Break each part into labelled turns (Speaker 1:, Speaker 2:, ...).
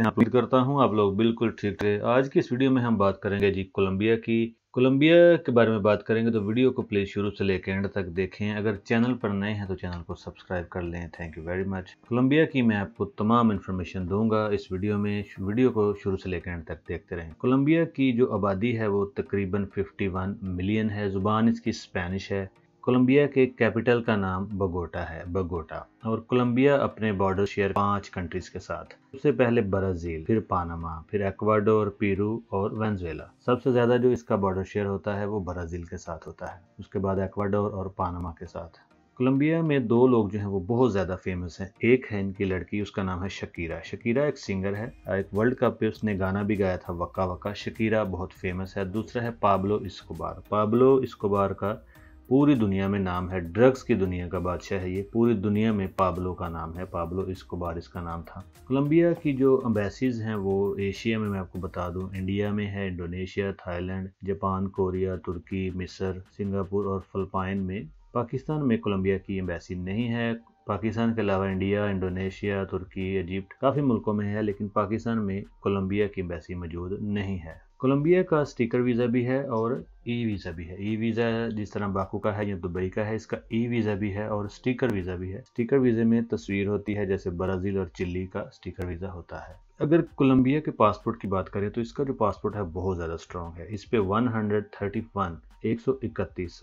Speaker 1: मैं करता हूँ आप लोग बिल्कुल ठीक रहे आज की इस वीडियो में हम बात करेंगे जी कोलंबिया की कोलंबिया के बारे में बात करेंगे तो वीडियो को प्लीज़ शुरू से लेकर एंड तक देखें अगर चैनल पर नए हैं तो चैनल को सब्सक्राइब कर लें thank you very much Colombia की मैं आपको तमाम इन्फॉर्मेशन दूंगा इस वीडियो में वीडियो को शुरू से लेकर एंड तक देखते रहें कोलंबिया की जो आबादी है वो तकरीबन 51 मिलियन है ज़ुबान इसकी स्पेनिश है कोलंबिया के कैपिटल का नाम बगोटा है बगोटा और कोलंबिया अपने बॉर्डर शेयर पांच कंट्रीज के साथ सबसे पहले ब्राज़ील फिर पानामा फिर एक्वाडोर पेरू और वेंजुएला सबसे ज़्यादा जो इसका बॉर्डर शेयर होता है वो ब्राज़ील के साथ होता है उसके बाद एक्वाडोर और पानामा के साथ कोलंबिया में दो लोग जो हैं वो बहुत ज़्यादा फेमस हैं एक है इनकी लड़की उसका नाम है शकीरा शकीरा एक सिंगर है एक वर्ल्ड कप पे उसने गाना भी गाया था वक्का वक्का शकीरा बहुत फेमस है दूसरा है पाब्लो इसकोबार पाब्लो इस्कोबार का पूरी दुनिया में नाम है ड्रग्स की दुनिया का बादशाह है ये पूरी दुनिया में पाबलो का नाम है पाबलो इसको बारिश का नाम था कोलंबिया की जो अम्बेसीज हैं वो एशिया में मैं आपको बता दूं इंडिया में है इंडोनेशिया थाईलैंड जापान कोरिया तुर्की मिस्र सिंगापुर और फिलपाइन में पाकिस्तान में कोलंबिया की एम्बेसी नहीं है पाकिस्तान के अलावा इंडिया इंडोनेशिया तुर्की इजिप्ट काफ़ी मुल्कों में है लेकिन पाकिस्तान में कोलंबिया की बैसी मौजूद नहीं है कोलंबिया का स्टिकर वीज़ा भी है और ई वीज़ा भी है ई वीज़ा जिस तरह बाकू का है या दुबई का है इसका ई वीज़ा भी है और स्टिकर वीज़ा भी है स्टिकर वीज़े में तस्वीर होती है जैसे ब्राज़ील और चिल्ली का स्टिकर वीज़ा होता है अगर कोलंबिया के पासपोर्ट की बात करें तो इसका जो पासपोर्ट है बहुत ज़्यादा स्ट्रॉन्ग है इस पर वन 131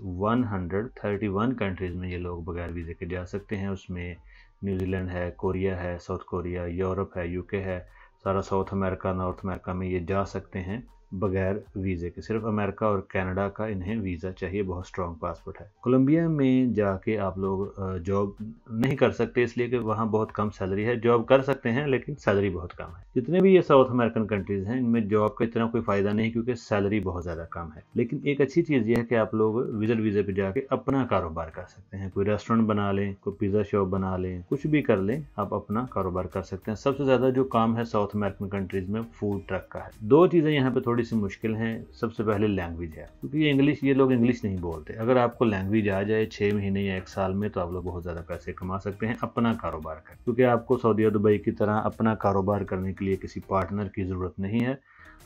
Speaker 1: कंट्रीज़ में ये लोग बगैर वीज़े के जा सकते हैं उसमें न्यूजीलैंड है कोरिया है साउथ कोरिया यूरोप है यूके है सारा साउथ अमेरिका नॉर्थ अमेरिका में ये जा सकते हैं बगैर वीज़े के सिर्फ अमेरिका और कनाडा का इन्हें वीज़ा चाहिए बहुत स्ट्रॉन्ग पासपोर्ट है कोलंबिया में जाके आप लोग जॉब नहीं कर सकते इसलिए कि वहाँ बहुत कम सैलरी है जॉब कर सकते हैं लेकिन सैलरी बहुत कम है जितने भी ये साउथ अमेरिकन कंट्रीज़ हैं इनमें जॉब का इतना कोई फ़ायदा नहीं क्योंकि सैलरी बहुत ज़्यादा कम है लेकिन एक अच्छी चीज़ यह है कि आप लोग विजिट वीज़े पर जाके अपना कारोबार कर सकते हैं कोई रेस्टोरेंट बना लें कोई पिज़्ज़ा शॉप बना लें कुछ भी कर लें आप अपना कारोबार कर सकते हैं सबसे ज़्यादा जो काम है साउथ अमेरिकन कंट्रीज़ में फूड ट्रक का है दो चीज़ें यहाँ पर थोड़ी थोड़ी सी मुश्किल हैं सबसे पहले लैंग्वेज है क्योंकि ये इंग्लिश ये लोग इंग्लिश नहीं बोलते अगर आपको लैंग्वेज आ जाए छः महीने या एक साल में तो आप लोग बहुत ज़्यादा पैसे कमा सकते हैं अपना कारोबार कर क्योंकि आपको सऊदी दुबई की तरह अपना कारोबार करने के लिए किसी पार्टनर की ज़रूरत नहीं है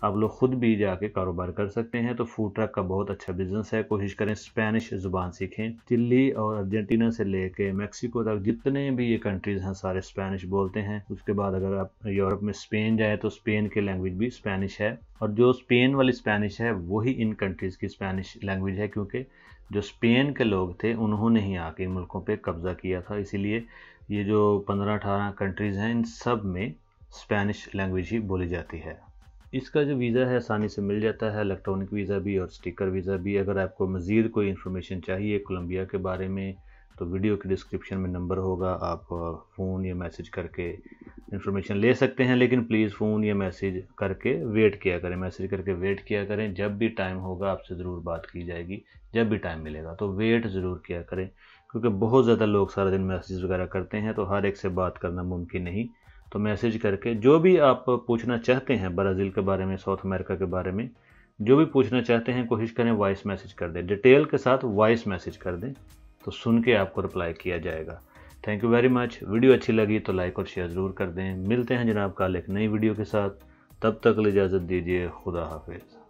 Speaker 1: आप लोग ख़ुद भी जाके कारोबार कर सकते हैं तो फूड ट्रक का बहुत अच्छा बिजनेस है कोशिश करें स्पेनिश ज़ुबान सीखें चिल्ली और अर्जेंटीना से लेके मैक्सिको तक जितने भी ये कंट्रीज़ हैं सारे स्पेनिश बोलते हैं उसके बाद अगर आप यूरोप में स्पेन जाए तो स्पेन के लैंग्वेज भी स्पेनिश है और जो स्पेन वाली स्पेनिश है वही इन कंट्रीज़ की स्पेनिश लैंग्वेज है क्योंकि जो स्पेन के लोग थे उन्होंने ही आके मुल्कों पे कब्ज़ा किया था इसीलिए ये जो पंद्रह अठारह कंट्रीज़ हैं इन सब में स्पेनिश लैंग्वेज ही बोली जाती है इसका जो वीज़ा है आसानी से मिल जाता है इलेक्ट्रॉनिक वीज़ा भी और स्टिकर वीज़ा भी अगर आपको मज़ीद कोई इन्फॉर्मेशन चाहिए कोलम्बिया के बारे में तो वीडियो के डिस्क्रिप्शन में नंबर होगा आप फ़ोन या मैसेज करके इन्फॉर्मेशन ले सकते हैं लेकिन प्लीज़ फ़ोन या मैसेज करके वेट किया करें मैसेज करके वेट किया करें जब भी टाइम होगा आपसे ज़रूर बात की जाएगी जब भी टाइम मिलेगा तो वेट ज़रूर किया करें क्योंकि बहुत ज़्यादा लोग सारा दिन मैसेज वगैरह करते हैं तो हर एक से बात करना मुमकिन नहीं तो मैसेज करके जो भी आप पूछना चाहते हैं ब्राज़ील के बारे में साउथ अमेरिका के बारे में जो भी पूछना चाहते हैं कोशिश करें वॉइस मैसेज कर दें डिटेल के साथ वॉइस मैसेज कर दें तो सुन के आपको रिप्लाई किया जाएगा thank you very much video अच्छी लगी तो लाइक और शेयर ज़रूर कर दें मिलते हैं जनाब कल एक नई वीडियो के साथ तब तक इजाज़त दीजिए खुदा हाफिज़